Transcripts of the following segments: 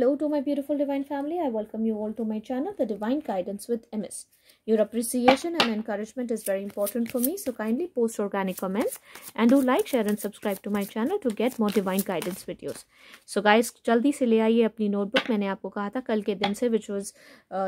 Hello to my beautiful Divine family. I welcome you all to my channel, The Divine Guidance with MS. Your appreciation and encouragement is very important for me. So kindly post organic comments and do like, share and subscribe to my channel to get more Divine Guidance videos. So guys, जल्दी से ले आइए अपनी notebook मैंने आपको कहा था कल के दिन से विच वॉज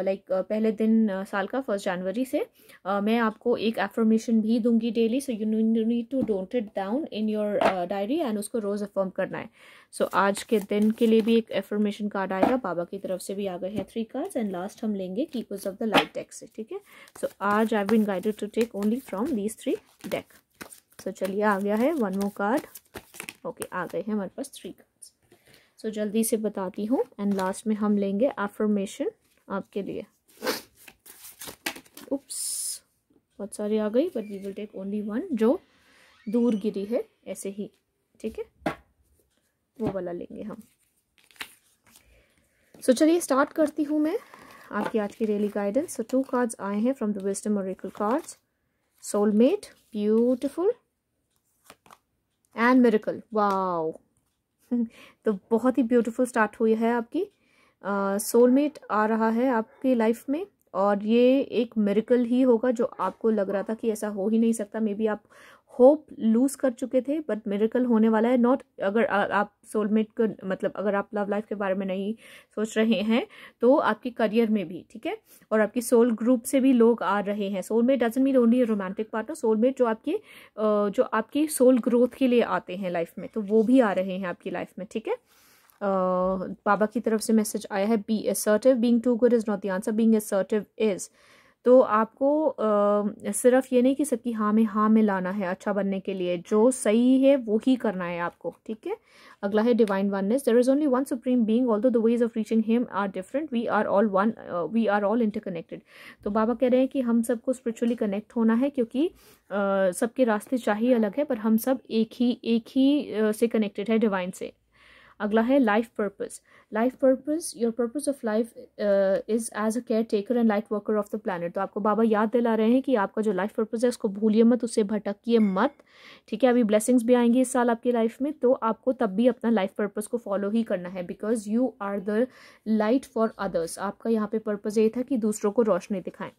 लाइक पहले दिन uh, साल का फर्स्ट जनवरी से uh, मैं आपको एक एफर्मेशन भी दूंगी daily so you need to डोंट it down in your diary and उसको रोज़ अफर्म करना है सो so, आज के दिन के लिए भी एक एफर्मेशन का कार्ड आएगा बाबा की तरफ से भी आ गए हैं थ्री कार्ड्स एंड लास्ट हम लेंगे keepers of the light deck से ठीक है सो आज I been guided to take only from these three deck so चलिए आ गया है वन मोर कार्ड ओके आ गए हैं हमारे पास थ्री कार्ड्स सो जल्दी से बताती हूँ एंड लास्ट में हम लेंगे एफर्मेशन आपके लिए उप्स बहुत सारी आ गई but we will take only one जो दूर गिरी है ऐसे ही ठीक है वो वाला लेंगे हम सो so, चलिए स्टार्ट करती हूँ मैं आपकी आज की daily guidance so two cards आए हैं from the wisdom oracle cards soulmate beautiful and miracle wow तो बहुत ही ब्यूटीफुल स्टार्ट हुई है आपकी सोलमेट uh, आ रहा है आपकी लाइफ में और ये एक मेरिकल ही होगा जो आपको लग रहा था कि ऐसा हो ही नहीं सकता मे बी आप होप लूज कर चुके थे बट मेरिकल होने वाला है नॉट अगर आ, आप सोलमेट को मतलब अगर आप लव लाइफ के बारे में नहीं सोच रहे हैं तो आपके करियर में भी ठीक है और आपकी सोल ग्रुप से भी लोग आ रहे हैं soulmate doesn't mean only romantic partner soulmate जो आपकी जो आपकी सोल ग्रोथ के लिए आते हैं लाइफ में तो वो भी आ रहे हैं आपकी लाइफ में ठीक है बाबा की तरफ से मैसेज आया है be assertive being too good is not the answer being assertive is तो आपको आ, सिर्फ ये नहीं कि सबकी हाँ में हाँ में लाना है अच्छा बनने के लिए जो सही है वो ही करना है आपको ठीक है अगला है divine oneness there is only one supreme being although the ways of reaching him are different we are all one we are all interconnected तो बाबा कह रहे हैं कि हम सबको स्पिरिचुअली कनेक्ट होना है क्योंकि सबके रास्ते चाहिए अलग है पर हम सब एक ही एक ही से कनेक्टेड है डिवाइन से अगला है life purpose life purpose your purpose of life is as a caretaker and life worker of the planet तो आपको बाबा याद दिला रहे हैं कि आपका जो लाइफ पर्पस है उसको भूलिए मत उससे भटकिए मत ठीक है अभी ब्लेसिंग्स भी आएंगी इस साल आपकी लाइफ में तो आपको तब भी अपना लाइफ पर्पस को फॉलो ही करना है because you are the light for others आपका यहाँ पे पर्पज़ ये था कि दूसरों को रोशनी दिखाएं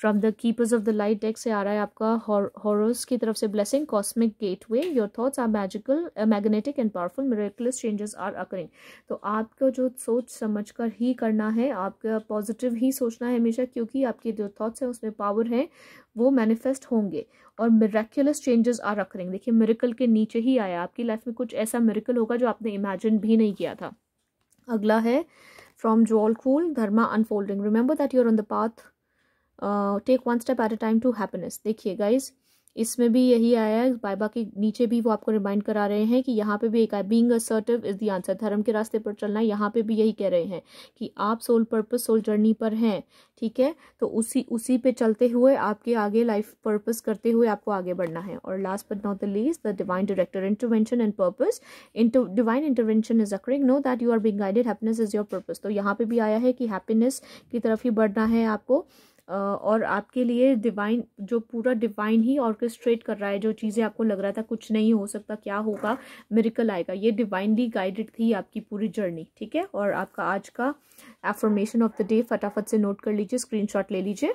from the keepers of the light deck से आ रहा है आपका हॉरस की तरफ से blessing cosmic gateway your thoughts are magical magnetic and powerful miraculous changes are occurring तो आपको जो सोच समझ कर ही करना है आपका पॉजिटिव ही सोचना है हमेशा क्योंकि आपके जो थाट्स हैं उसमें पावर हैं वो मैनिफेस्ट होंगे और मेरेक्युलस चेंजेस आर अकरिंग देखिए मेरिकल के नीचे ही आया आपकी लाइफ में कुछ ऐसा मेरिकल होगा जो आपने इमेजिन भी नहीं किया था अगला है फ्रॉम जॉल कूल dharma unfolding remember that you are on the path take one step at a time to happiness देखिए गाइज इसमें भी यही आया है बाइबा के नीचे भी वो आपको रिमाइंड करा रहे हैं कि यहाँ पे भी एक आया being assertive is the answer धर्म के रास्ते पर चलना यहाँ पे भी यही कह रहे हैं कि आप सोल पर्पस सोल जर्नी पर हैं ठीक है तो उसी उसी पे चलते हुए आपके आगे लाइफ पर्पस करते हुए आपको आगे बढ़ना है और last but not the least the divine director intervention and purpose inter divine intervention is occurring know that you are being guided happiness is your purpose तो यहाँ पे भी आया है कि हैप्पीनेस की तरफ ही बढ़ना है आपको और आपके लिए डिवाइन जो पूरा डिवाइन ही ऑर्केस्ट्रेट कर रहा है जो चीज़ें आपको लग रहा था कुछ नहीं हो सकता क्या होगा मेरिकल आएगा ये डिवाइनली गाइडेड थी आपकी पूरी जर्नी ठीक है और आपका आज का एफर्मेशन ऑफ द डे फटाफट से नोट कर लीजिए स्क्रीन ले लीजिए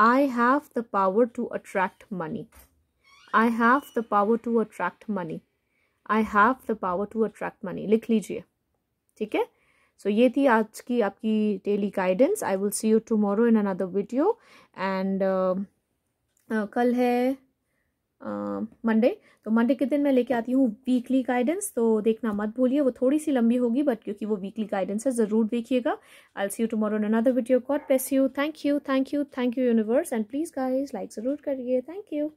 I have the power to attract money I have the power to attract money I have the power to attract money लिख लीजिए ठीक है सो ये थी आज की आपकी daily guidance I will see you tomorrow in another video and कल है मंडे uh, तो मंडे के दिन मैं लेके आती हूँ वीकली गाइडेंस तो देखना मत भूलिए वो थोड़ी सी लंबी होगी बट क्योंकि वो वीकली गाइडेंस है ज़रूर देखिएगा I see you tomorrow in another video God bless you thank you thank you thank you universe and please guys like ज़रूर करिए थैंक यू